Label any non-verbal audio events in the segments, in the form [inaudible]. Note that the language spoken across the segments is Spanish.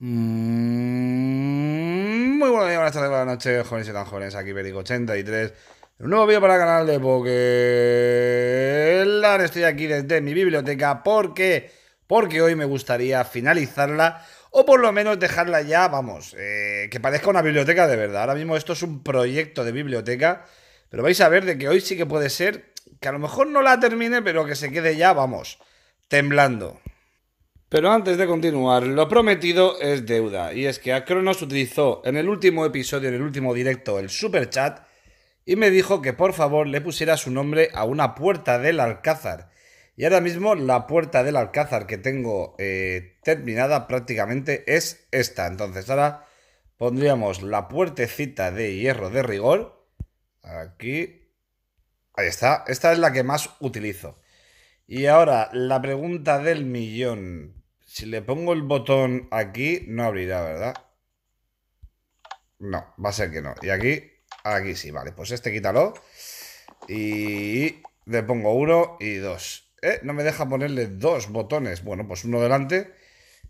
Mm, muy buenos días, buenas tardes, buenas noches, jóvenes y tan jóvenes. Aquí Perico83. Un nuevo vídeo para el canal de Pokémon. Estoy aquí desde mi biblioteca porque, porque hoy me gustaría finalizarla o por lo menos dejarla ya, vamos, eh, que parezca una biblioteca de verdad. Ahora mismo esto es un proyecto de biblioteca, pero vais a ver de que hoy sí que puede ser que a lo mejor no la termine, pero que se quede ya, vamos, temblando. Pero antes de continuar, lo prometido es deuda, y es que Acronos utilizó en el último episodio, en el último directo, el super chat y me dijo que por favor le pusiera su nombre a una puerta del Alcázar. Y ahora mismo la puerta del Alcázar que tengo eh, terminada prácticamente es esta. Entonces ahora pondríamos la puertecita de hierro de rigor. Aquí. Ahí está. Esta es la que más utilizo. Y ahora la pregunta del millón. Si le pongo el botón aquí, no abrirá, ¿verdad? No, va a ser que no. Y aquí, aquí sí, vale. Pues este quítalo. Y le pongo uno y dos. Eh, no me deja ponerle dos botones. Bueno, pues uno delante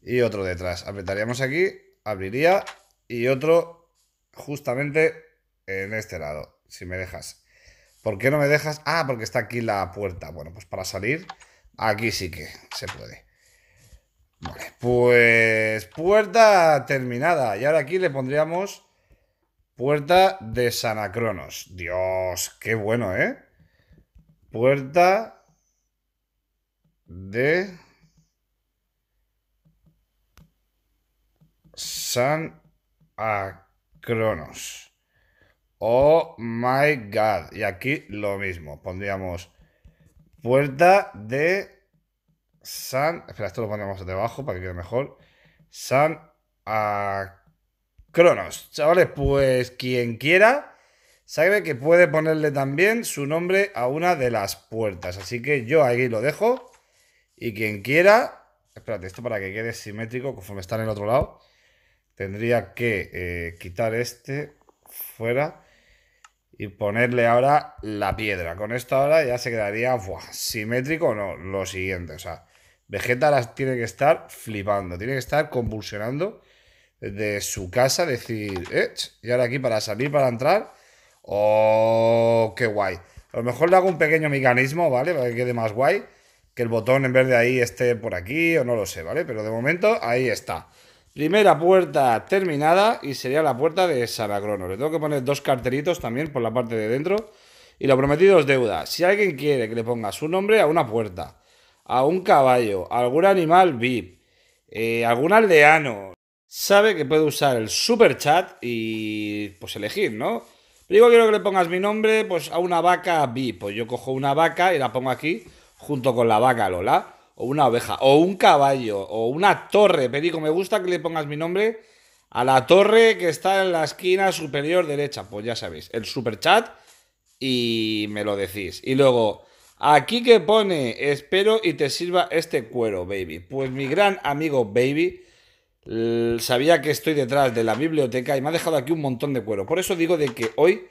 y otro detrás. Apretaríamos aquí, abriría y otro justamente en este lado, si me dejas. ¿Por qué no me dejas? Ah, porque está aquí la puerta. Bueno, pues para salir, aquí sí que se puede. Vale, pues puerta terminada. Y ahora aquí le pondríamos puerta de Sanacronos. Dios, qué bueno, ¿eh? Puerta de San Cronos. Oh my god. Y aquí lo mismo. Pondríamos puerta de San. Espera, esto lo ponemos debajo para que quede mejor. San a Cronos. Chavales, pues quien quiera sabe que puede ponerle también su nombre a una de las puertas. Así que yo ahí lo dejo. Y quien quiera. Espérate, esto para que quede simétrico conforme está en el otro lado. Tendría que eh, quitar este fuera y ponerle ahora la piedra. Con esto ahora ya se quedaría Simétrico simétrico, no, lo siguiente. O sea, Vegeta las tiene que estar flipando, tiene que estar convulsionando de su casa, decir, eh, y ahora aquí para salir, para entrar, oh, qué guay. A lo mejor le hago un pequeño mecanismo, ¿vale? Para que quede más guay, que el botón en vez de ahí esté por aquí, o no lo sé, ¿vale? Pero de momento ahí está. Primera puerta terminada y sería la puerta de Sanacrono. Le tengo que poner dos carteritos también por la parte de dentro. Y lo prometido es deuda. Si alguien quiere que le ponga su nombre a una puerta a un caballo, algún animal VIP, eh, algún aldeano, sabe que puede usar el super chat y pues elegir, ¿no? Pero digo, quiero que le pongas mi nombre pues a una vaca VIP. Pues yo cojo una vaca y la pongo aquí junto con la vaca Lola. O una oveja, o un caballo, o una torre. Perico, me gusta que le pongas mi nombre a la torre que está en la esquina superior derecha. Pues ya sabéis, el super chat y me lo decís. Y luego, Aquí que pone, espero y te sirva este cuero, baby. Pues mi gran amigo baby sabía que estoy detrás de la biblioteca y me ha dejado aquí un montón de cuero. Por eso digo de que hoy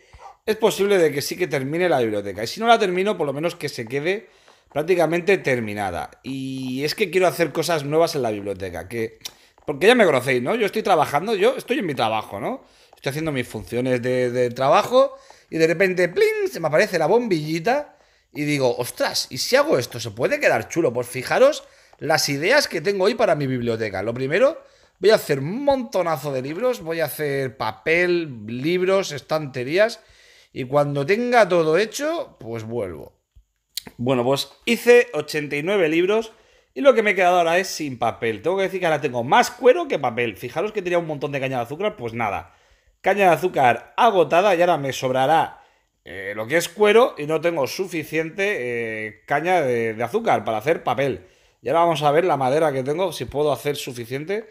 es posible de que sí que termine la biblioteca. Y si no la termino, por lo menos que se quede prácticamente terminada. Y es que quiero hacer cosas nuevas en la biblioteca, que... Porque ya me conocéis, ¿no? Yo estoy trabajando, yo estoy en mi trabajo, ¿no? Estoy haciendo mis funciones de, de trabajo y de repente, ¡plin! Se me aparece la bombillita y digo, ostras, ¿y si hago esto? ¿Se puede quedar chulo? Pues fijaros las ideas que tengo hoy para mi biblioteca. Lo primero, voy a hacer un montonazo de libros, voy a hacer papel, libros, estanterías, y cuando tenga todo hecho, pues vuelvo. Bueno, pues hice 89 libros y lo que me he quedado ahora es sin papel. Tengo que decir que ahora tengo más cuero que papel. Fijaros que tenía un montón de caña de azúcar, pues nada. Caña de azúcar agotada y ahora me sobrará eh, lo que es cuero y no tengo suficiente eh, caña de, azúcar para hacer papel. Y ahora vamos a ver la madera que tengo, si puedo hacer suficiente.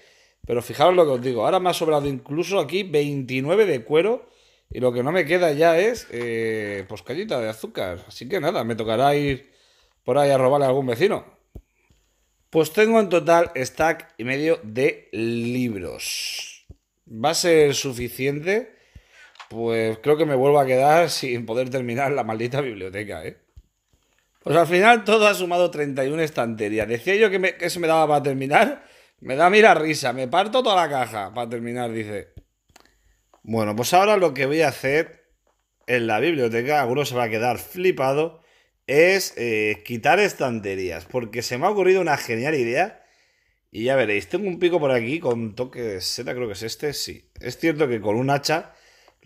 Pero fijaros lo que os digo, ahora me ha sobrado incluso aquí 29 de cuero y lo que no me queda ya es eh, pues cañita de azúcar. Así que nada, me tocará ir por ahí a robarle a algún vecino. Pues tengo en total stack y medio de libros. Va a ser suficiente pues creo que me vuelvo a quedar [laughs] sin poder terminar la maldita biblioteca, ¿eh? Pues al final todo ha sumado 31 estanterías. Decía yo que, eso se me daba para terminar. Me da mira risa, me parto toda la caja para terminar, dice. Bueno, pues ahora lo que voy a hacer en la biblioteca, alguno se va a quedar flipado, es eh, quitar estanterías, porque se me ha ocurrido una genial idea. Y ya veréis, tengo un pico por aquí con toque de seta, creo que es este, sí. Es cierto que con un hacha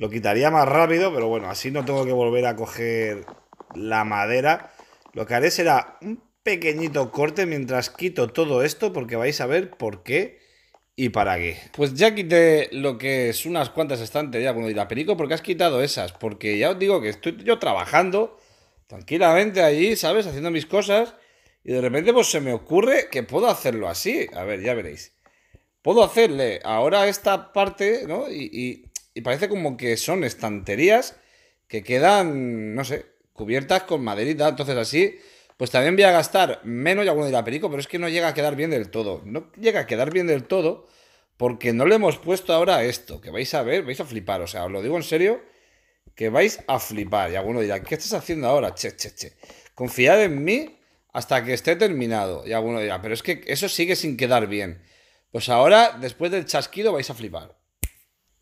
lo quitaría más rápido, pero bueno, así no tengo que volver a coger la madera. Lo que haré será un pequeñito corte mientras quito todo esto porque vais a ver por qué y para qué. Pues ya quité lo que es unas cuantas estanterías. Bueno, dirá, Perico, porque has quitado esas? Porque ya os digo que estoy yo trabajando tranquilamente allí, ¿sabes? Haciendo mis cosas y de repente pues se me ocurre que puedo hacerlo así. A ver, ya veréis. Puedo hacerle ahora esta parte, ¿no? y y parece como que son estanterías que quedan, no sé, cubiertas con maderita. Entonces así, pues también voy a gastar menos y alguno dirá perico, pero es que no llega a quedar bien del todo. No llega a quedar bien del todo porque no le hemos puesto ahora esto, que vais a ver, vais a flipar. O sea, os lo digo en serio, que vais a flipar. Y alguno dirá, ¿qué estás haciendo ahora? Che, che, che. Confiad en mí hasta que esté terminado. Y alguno dirá, pero es que eso sigue sin quedar bien. Pues ahora, después del chasquido, vais a flipar.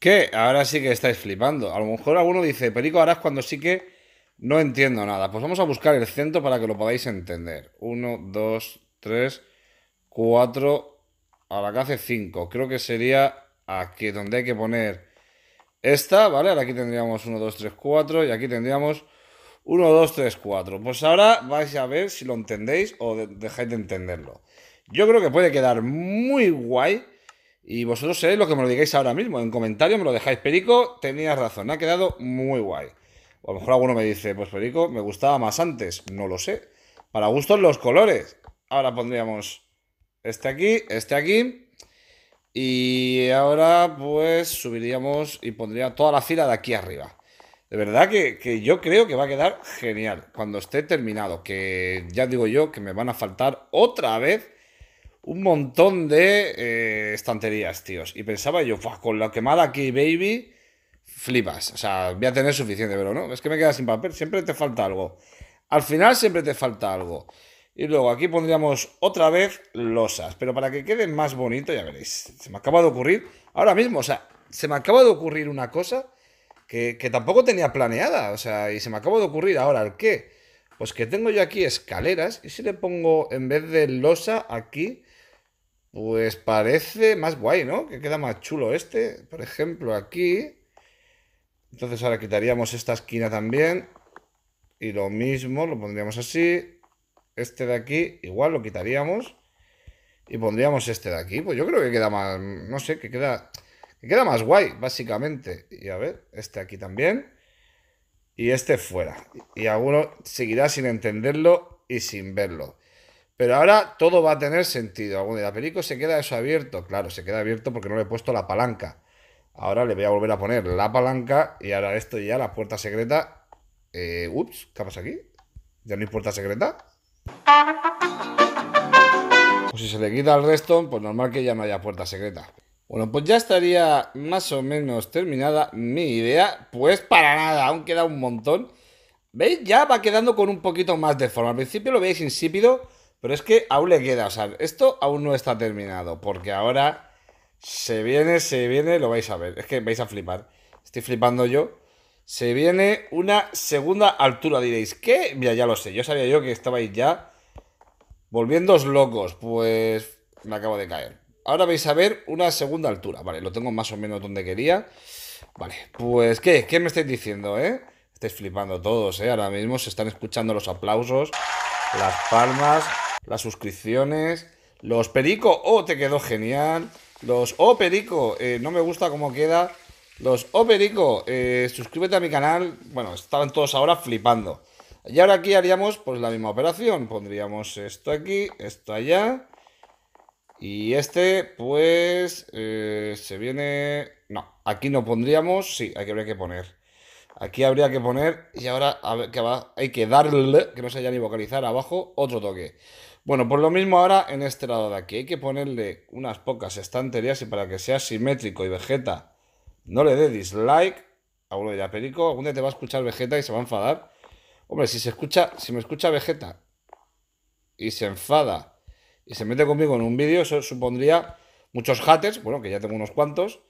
¿Qué? ahora sí que estáis flipando. A lo mejor alguno dice, Perico, ahora es cuando sí que no entiendo nada. Pues vamos a buscar el centro para que lo podáis entender. 1, 2, 3, 4, a la que hace 5. Creo que sería aquí donde hay que poner esta, ¿vale? Ahora aquí tendríamos 1, 2, 3, 4 y aquí tendríamos 1, 2, 3, 4. Pues ahora vais a ver si lo entendéis o dejáis de entenderlo. Yo creo que puede quedar muy guay y vosotros seréis lo que me lo digáis ahora mismo. En comentarios me lo dejáis. Perico, tenías razón. Ha quedado muy guay. O a lo mejor alguno me dice, pues Perico, me gustaba más antes. No lo sé. Para gustos los colores. Ahora pondríamos este aquí, este aquí. Y ahora pues subiríamos y pondría toda la fila de aquí arriba. De verdad que, que, yo creo que va a quedar genial cuando esté terminado. Que ya digo yo que me van a faltar otra vez un montón de eh, estanterías, tíos. Y pensaba yo, con la quemada aquí, baby, flipas. O sea, voy a tener suficiente, pero no, es que me queda sin papel, siempre te falta algo. Al final siempre te falta algo. Y luego aquí pondríamos otra vez losas, pero para que quede más bonito, ya veréis. Se me acaba de ocurrir ahora mismo, o sea, se me acaba de ocurrir una cosa que, que tampoco tenía planeada, o sea, y se me acaba de ocurrir ahora el qué. Pues que tengo yo aquí escaleras y si le pongo en vez de losa aquí, pues parece más guay, ¿no? Que queda más chulo este. Por ejemplo, aquí. Entonces ahora quitaríamos esta esquina también. Y lo mismo, lo pondríamos así. Este de aquí, igual lo quitaríamos. Y pondríamos este de aquí. Pues yo creo que queda más, no sé, que queda, queda más guay, básicamente. Y a ver, este aquí también. Y este fuera. Y alguno seguirá sin entenderlo y sin verlo. Pero ahora todo va a tener sentido. alguna la película se queda eso abierto. Claro, se queda abierto porque no le he puesto la palanca. Ahora le voy a volver a poner la palanca y ahora esto ya, la puerta secreta. Eh, ups, ¿qué pasa aquí? ¿Ya no hay puerta secreta? Pues si se le quita el resto, pues normal que ya no haya puerta secreta. Bueno, pues ya estaría más o menos terminada mi idea. Pues para nada, aún queda un montón. ¿Veis? Ya va quedando con un poquito más de forma. Al principio lo veis insípido pero es que aún le queda, o sea, esto aún no está terminado, porque ahora se viene, se viene, lo vais a ver, es que vais a flipar. Estoy flipando yo. Se viene una segunda altura, diréis, ¿qué? Mira, ya lo sé, yo sabía yo que estabais ya volviéndoos locos, pues me acabo de caer. Ahora vais a ver una segunda altura, vale, lo tengo más o menos donde quería. Vale, pues ¿qué? ¿Qué me estáis diciendo, eh? Estáis flipando todos, eh, ahora mismo se están escuchando los aplausos, las palmas, las suscripciones. Los Perico, oh, te quedó genial. Los Oh Perico, eh, no me gusta cómo queda. Los Oh Perico, eh, suscríbete a mi canal. Bueno, estaban todos ahora flipando. Y ahora aquí haríamos pues la misma operación. Pondríamos esto aquí, esto allá. Y este, pues, eh, se viene... No, aquí no pondríamos. Sí, aquí habría que poner. Aquí habría que poner... Y ahora que hay que darle, que no se haya ni vocalizar, abajo otro toque. Bueno, por lo mismo ahora en este lado de aquí hay que ponerle unas pocas estanterías y para que sea simétrico y Vegeta no le dé dislike, a uno de Perico, algún día te va a escuchar Vegeta y se va a enfadar. Hombre, si se escucha, si me escucha Vegeta y se enfada y se mete conmigo en un vídeo, eso supondría muchos haters, bueno, que ya tengo unos cuantos,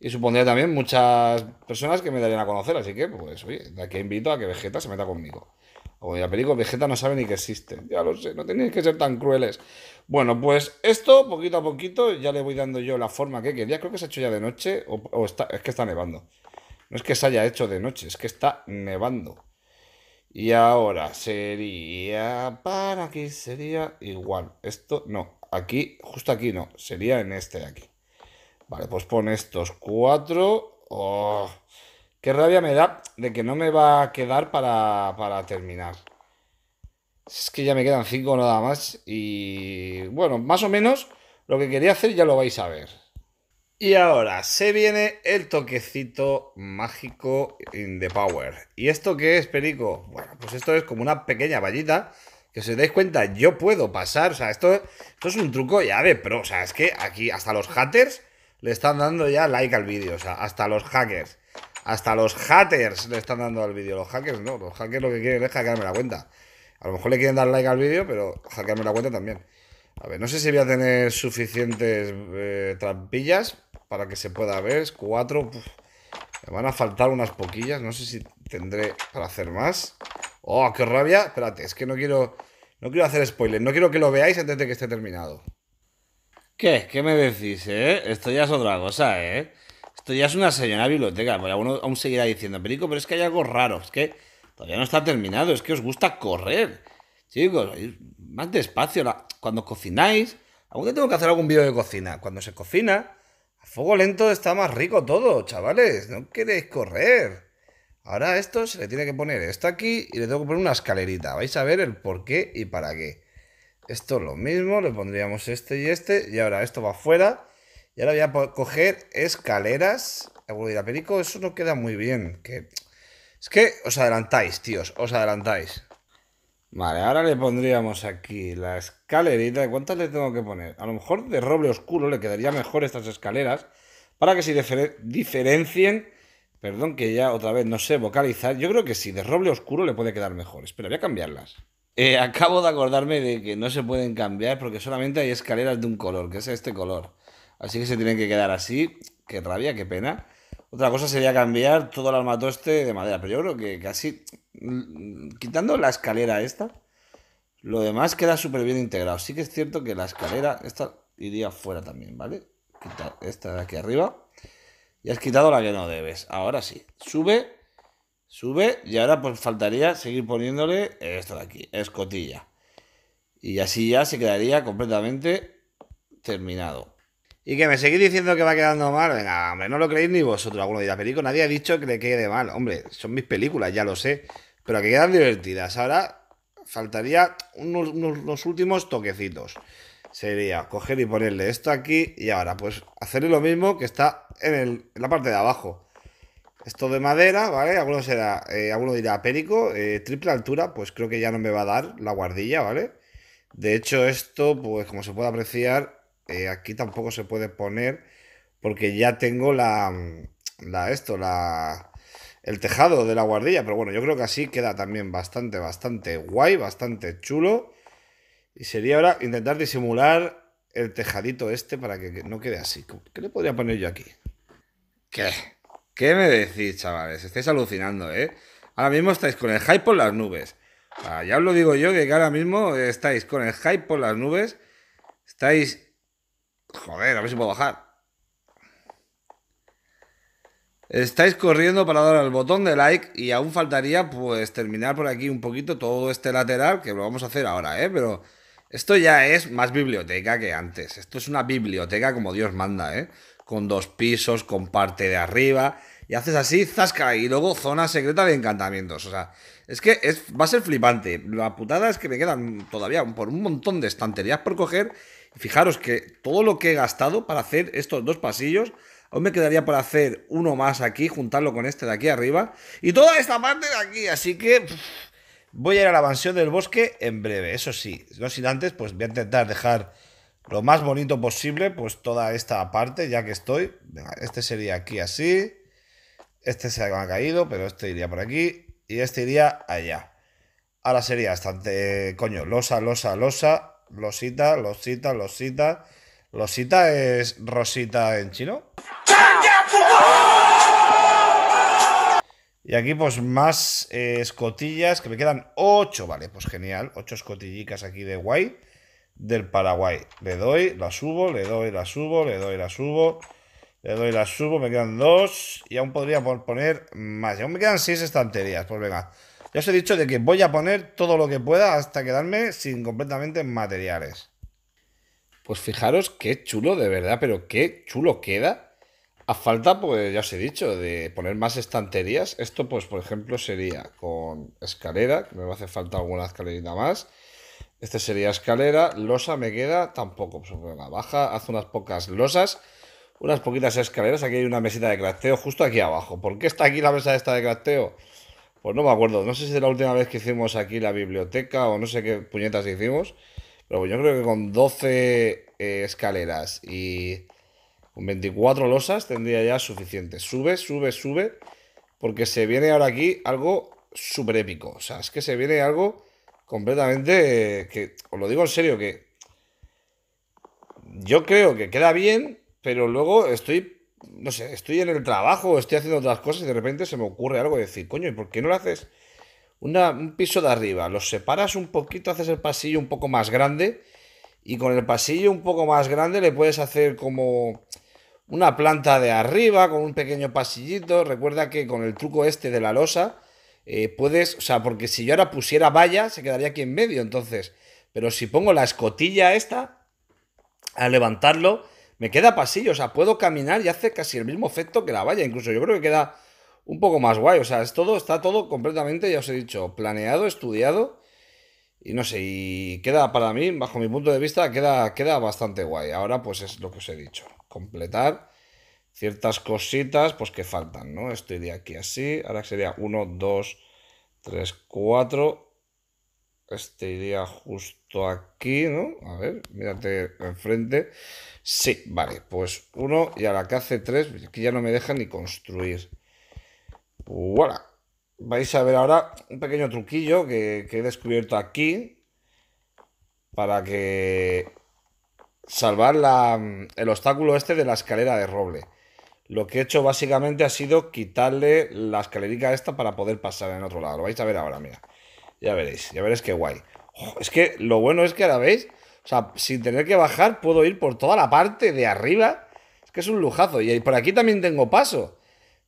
y supondría también muchas personas que me darían a conocer, así que, pues, oye, de aquí invito a que Vegeta se meta conmigo. Como ya peligro, Vegeta no sabe ni que existe. Ya lo sé, no tenéis que ser tan crueles. Bueno, pues esto, poquito a poquito, ya le voy dando yo la forma que quería. Creo que se ha hecho ya de noche, o, está, es que está nevando. No es que se haya hecho de noche, es que está nevando. Y ahora sería. Para aquí sería igual. Esto no. Aquí, justo aquí no. Sería en este de aquí. Vale, pues pone estos cuatro. Oh, Qué rabia me da de que no me va a quedar para, para terminar. Es que ya me quedan cinco nada más. Y bueno, más o menos lo que quería hacer ya lo vais a ver. Y ahora se viene el toquecito mágico de the power. ¿Y esto qué es, Perico? Bueno, pues esto es como una pequeña vallita. Que se os dais cuenta, yo puedo pasar. O sea, esto, esto es un truco ya de pro. O sea, es que aquí hasta los haters le están dando ya like al vídeo. O sea, hasta los hackers. Hasta los haters le están dando al vídeo. Los hackers no, los hackers lo que quieren es hackearme la cuenta. A lo mejor le quieren dar like al vídeo, pero hackearme la cuenta también. A ver, no sé si voy a tener suficientes eh, trampillas para que se pueda ver. Cuatro. Me van a faltar unas poquillas. No sé si tendré para hacer más. ¡Oh, qué rabia! Espérate, es que no quiero. No quiero hacer spoiler. No quiero que lo veáis antes de que esté terminado. ¿Qué? ¿Qué me decís, eh? Esto ya es otra cosa, eh. Esto ya es una señora biblioteca, porque alguno aún seguirá diciendo, Perico, pero es que hay algo raro, es que todavía no está terminado, es que os gusta correr. Chicos, más despacio. Cuando cocináis, Aunque tengo que hacer algún vídeo de cocina. Cuando se cocina, a fuego lento está más rico todo, chavales. No queréis correr. Ahora esto se le tiene que poner esto aquí y le tengo que poner una escalerita. Vais a ver el por qué y para qué. Esto es lo mismo, le pondríamos este y este. Y ahora esto va afuera y ahora voy a coger escaleras. Evoluir a Perico, eso no queda muy bien. Es que os adelantáis, tíos, os adelantáis. Vale, ahora le pondríamos aquí la escalerita. ¿Cuántas le tengo que poner? A lo mejor de roble oscuro le quedaría mejor estas escaleras para que se diferencien. Perdón que ya otra vez no sé vocalizar. Yo creo que sí, de roble oscuro le puede quedar mejor. Espera, voy a cambiarlas. Eh, acabo de acordarme de que no se pueden cambiar porque solamente hay escaleras de un color, que es este color. Así que se tienen que quedar así. Qué rabia, qué pena. Otra cosa sería cambiar todo el armatoste de madera, pero yo creo que casi mm, quitando la escalera esta, lo demás queda súper bien integrado. Sí que es cierto que la escalera esta iría fuera también, ¿vale? Quitar esta de aquí arriba. Y has quitado la que no debes. Ahora sí, sube, sube y ahora pues faltaría seguir poniéndole esto de aquí, escotilla. Y así ya se quedaría completamente terminado. Y que me seguís diciendo que va quedando mal. Venga, hombre, no lo creéis ni vosotros alguno dirá, Perico, Nadie ha dicho que le quede mal. Hombre, son mis películas, ya lo sé. Pero que quedan divertidas. Ahora faltaría unos, últimos toquecitos. Sería coger y ponerle esto aquí. Y ahora, pues, hacerle lo mismo que está en, la parte de abajo. Esto de madera, ¿vale? Alguno, será, eh, dirá, Perico, eh, triple altura, pues creo que ya no me va a dar la guardilla, ¿vale? De hecho, esto, pues como se puede apreciar, eh, aquí tampoco se puede poner porque ya tengo mm, la, esto, la el tejado de la guardilla, pero bueno, yo creo que así queda también bastante, bastante guay, bastante chulo. Y sería ahora intentar disimular el tejadito este para que no quede así. ¿Qué le podría poner yo aquí? ¿Qué? ¿Qué me decís, chavales? Estáis alucinando, ¿eh? Ahora mismo estáis con el hype por las nubes. Ah, ya os lo digo yo, que ahora mismo estáis con el hype por las nubes. Estáis Joder, a ver si puedo bajar. Estáis corriendo para dar al botón de like y aún faltaría pues terminar por aquí un poquito todo este lateral, que lo vamos a hacer ahora, ¿eh? Pero esto ya es más biblioteca que antes. Esto es una biblioteca como Dios manda, ¿eh? Con dos pisos, con parte de arriba. Y haces así, zasca, y luego zona secreta de encantamientos. O sea, es que es, va a ser flipante. La putada es que me quedan todavía por un montón de estanterías por coger Fijaros que todo lo que he gastado para hacer estos dos pasillos, aún me quedaría para hacer uno más aquí, juntarlo con este de aquí arriba y toda esta parte de aquí, así que voy a ir a la mansión del bosque en breve, eso sí, no sin antes, pues voy a intentar dejar lo más bonito posible, pues toda esta parte, ya que estoy, este sería aquí así, este se ha caído, pero este iría por aquí y este iría allá. Ahora sería bastante, coño, losa, losa, losa, Losita, losita, losita. Losita es rosita en chino. Y aquí pues más eh, escotillas, que me quedan 8, vale, pues genial, 8 escotillicas aquí de guay, del Paraguay. Le doy, la subo, le doy, la subo, le doy, la subo, le doy, la subo, me quedan 2 y aún podría poner más. aún me quedan 6 estanterías, pues venga, ya os he dicho de que voy a poner todo lo que pueda hasta quedarme sin completamente materiales. Pues fijaros qué chulo, de verdad, pero qué chulo queda. A falta, pues ya os he dicho, de poner más estanterías. Esto, pues, por ejemplo, sería con escalera, me va a hacer falta alguna escalerita más. Este sería escalera. Losa me queda tampoco. Pues la baja, hace unas pocas losas, unas poquitas escaleras. Aquí hay una mesita de crafteo justo aquí abajo. ¿Por qué está aquí la mesa esta de crafteo? Pues no me acuerdo, no sé si es la última vez que hicimos aquí la biblioteca o no sé qué puñetas hicimos, pero yo creo que con 12 eh, escaleras y con 24 losas tendría ya suficiente. Sube, sube, sube, porque se viene ahora aquí algo súper épico. O sea, es que se viene algo completamente eh, que, os lo digo en serio, que yo creo que queda bien, pero luego estoy no sé, estoy en el trabajo, estoy haciendo otras cosas y de repente se me ocurre algo de decir, coño, ¿y por qué no lo haces un piso de arriba? Lo separas un poquito, haces el pasillo un poco más grande y con el pasillo un poco más grande le puedes hacer como una planta de arriba con un pequeño pasillito. Recuerda que con el truco este de la losa eh, puedes, o sea, porque si yo ahora pusiera valla se quedaría aquí en medio, entonces, pero si pongo la escotilla esta a levantarlo me queda pasillo, o sea, puedo caminar y hace casi el mismo efecto que la valla, incluso yo creo que queda un poco más guay, o sea, es todo, está todo completamente, ya os he dicho, planeado, estudiado, y no sé, y queda para mí, bajo mi punto de vista, queda, queda bastante guay. Ahora pues es lo que os he dicho, completar ciertas cositas pues que faltan, ¿no? Estoy de aquí así, ahora sería 1, 2, 3, 4 este iría justo aquí, ¿no? A ver, mírate enfrente. Sí, vale, pues uno y ahora que hace tres, aquí ya no me deja ni construir. ¡Voilà! Vais a ver ahora un pequeño truquillo que, he descubierto aquí para que salvar el obstáculo este de la escalera de roble. Lo que he hecho básicamente ha sido quitarle la escalerica esta para poder pasar en otro lado. Lo vais a ver ahora, mira. Ya veréis, ya veréis qué guay. es que lo bueno es que ahora veis, o sea, sin tener que bajar, puedo ir por toda la parte de arriba. Es que es un lujazo. Y por aquí también tengo paso.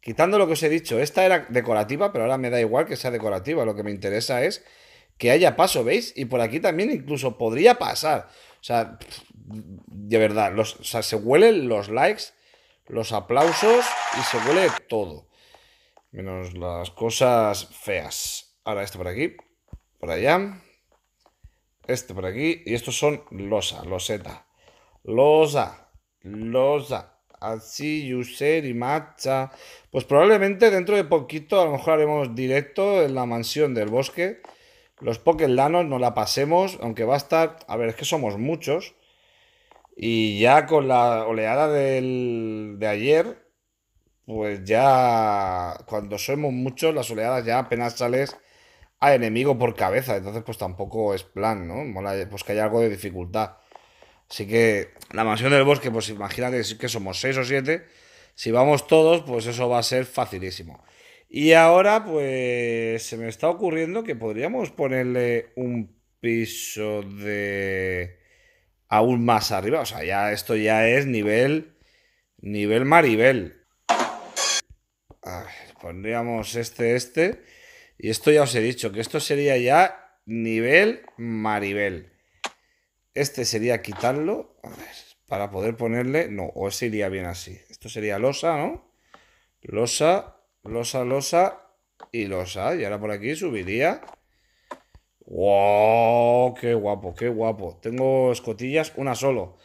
Quitando lo que os he dicho, esta era decorativa, pero ahora me da igual que sea decorativa. Lo que me interesa es que haya paso, ¿veis? Y por aquí también incluso podría pasar. O sea, de verdad, los, se huelen los likes, los aplausos y se huele todo. Menos las cosas feas. Ahora esto por aquí por allá, este por aquí, y estos son losa, loseta, losa, losa, así, user y matcha. Pues probablemente dentro de poquito, a lo mejor haremos directo en la mansión del bosque. Los Lanos no la pasemos, aunque va a estar. A ver, es que somos muchos. Y ya con la oleada del, de ayer, pues ya. Cuando somos muchos, las oleadas ya apenas sales a enemigo por cabeza. Entonces, pues tampoco es plan, ¿no? Mola, pues que haya algo de dificultad. Así que la mansión del bosque, pues imagínate que somos 6 o 7. Si vamos todos, pues eso va a ser facilísimo. Y ahora, pues se me está ocurriendo que podríamos ponerle un piso de aún más arriba. O sea, ya esto ya es nivel. Nivel Maribel. A ver, pondríamos este, este. Y esto ya os he dicho, que esto sería ya nivel Maribel. Este sería quitarlo, para poder ponerle... No, o ese iría bien así. Esto sería losa, ¿no? Losa, losa, losa y losa. Y ahora por aquí subiría... ¡Wow! ¡Qué guapo, qué guapo! Tengo escotillas, una solo.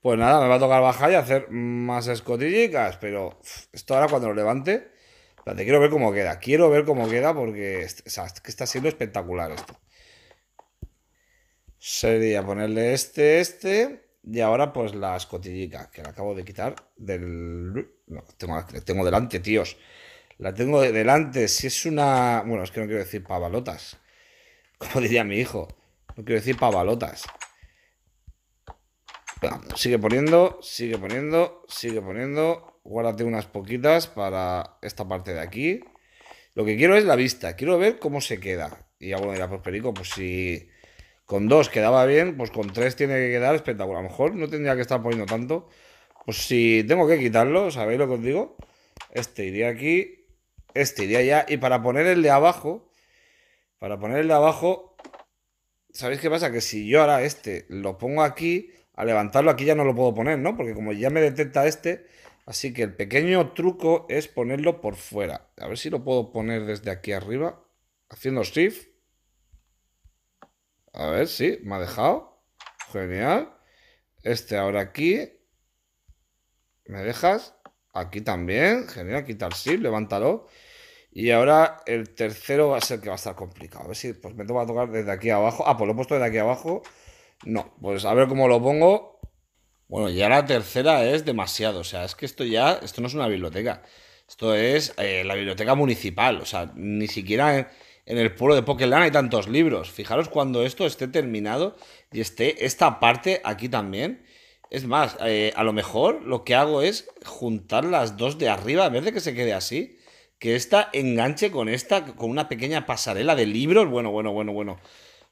Pues nada, me va a tocar bajar y hacer más escotillicas, pero esto ahora cuando lo levante te quiero ver cómo queda. Quiero ver cómo queda porque que está siendo espectacular esto. Sería ponerle este, este. Y ahora, pues la escotillica, que la acabo de quitar del. tengo, delante, tíos. La tengo delante. Si es una. Bueno, es que no quiero decir pavalotas. [laughs] Como diría mi hijo. No quiero decir pavalotas. Sigue poniendo, sigue poniendo, sigue poniendo guárdate unas poquitas para esta parte de aquí. Lo que quiero es la vista, quiero ver cómo se queda. Y ya bueno, dirá, pues Perico, pues si con dos quedaba bien, pues con tres tiene que quedar espectacular. A lo mejor no tendría que estar poniendo tanto. Pues si tengo que quitarlo, ¿sabéis lo que os digo? Este iría aquí, este iría allá. Y para poner el de abajo, para poner el de abajo, ¿sabéis qué pasa? Que si yo ahora este lo pongo aquí, a levantarlo aquí ya no lo puedo poner, ¿no? Porque como ya me detecta este, Así que el pequeño truco es ponerlo por fuera. A ver si lo puedo poner desde aquí arriba. Haciendo shift. A ver, si me ha dejado. Genial. Este ahora aquí. ¿Me dejas? Aquí también. Genial, quitar shift, levántalo. Y ahora el tercero va a ser que va a estar complicado. A ver si pues me toca tocar desde aquí abajo. Ah, pues lo he puesto desde aquí abajo. No, pues a ver cómo lo pongo. Bueno, ya la tercera es demasiado. O sea, es que esto ya, esto no es una biblioteca. Esto es eh, la biblioteca municipal. O sea, ni siquiera en, el pueblo de Pokelana hay tantos libros. Fijaros cuando esto esté terminado y esté esta parte aquí también. Es más, eh, a lo mejor lo que hago es juntar las dos de arriba a ver de que se quede así. Que esta enganche con esta, con una pequeña pasarela de libros. Bueno, bueno, bueno, bueno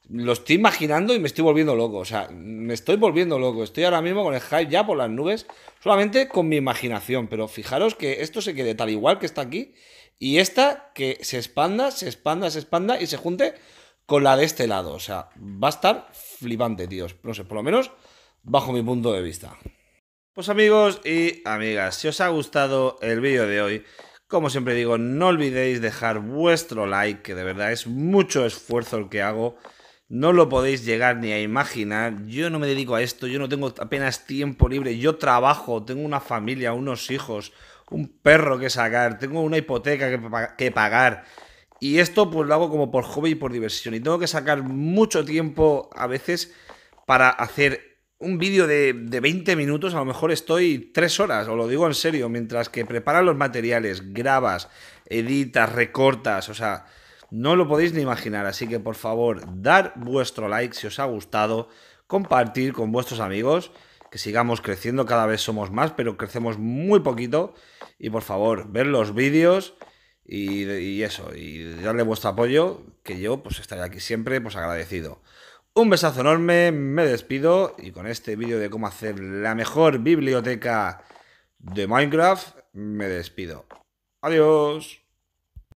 lo estoy imaginando y me estoy volviendo loco. O sea, me estoy volviendo loco. Estoy ahora mismo con el hype ya por las nubes, solamente con mi imaginación. Pero fijaros que esto se quede tal igual que está aquí. Y esta que se expanda, se expanda, se expanda y se junte con la de este lado. O sea, va a estar flipante, tíos. No sé, por lo menos bajo mi punto de vista. Pues amigos y amigas, si os ha gustado el vídeo de hoy, como siempre digo, no olvidéis dejar vuestro like, que de verdad es mucho esfuerzo el que hago. No lo podéis llegar ni a imaginar. Yo no me dedico a esto, yo no tengo apenas tiempo libre, yo trabajo, tengo una familia, unos hijos, un perro que sacar, tengo una hipoteca que, pagar. Y esto pues lo hago como por hobby y por diversión. Y tengo que sacar mucho tiempo a veces para hacer un vídeo de, de, 20 minutos. A lo mejor estoy 3 horas, os lo digo en serio, mientras que preparas los materiales, grabas, editas, recortas, o sea... No lo podéis ni imaginar, así que por favor, dar vuestro like si os ha gustado, compartir con vuestros amigos, que sigamos creciendo, cada vez somos más, pero crecemos muy poquito. Y por favor, ver los vídeos y, eso, y darle vuestro apoyo, que yo pues estaré aquí siempre pues agradecido. Un besazo enorme, me despido y con este vídeo de cómo hacer la mejor biblioteca de Minecraft, me despido. Adiós.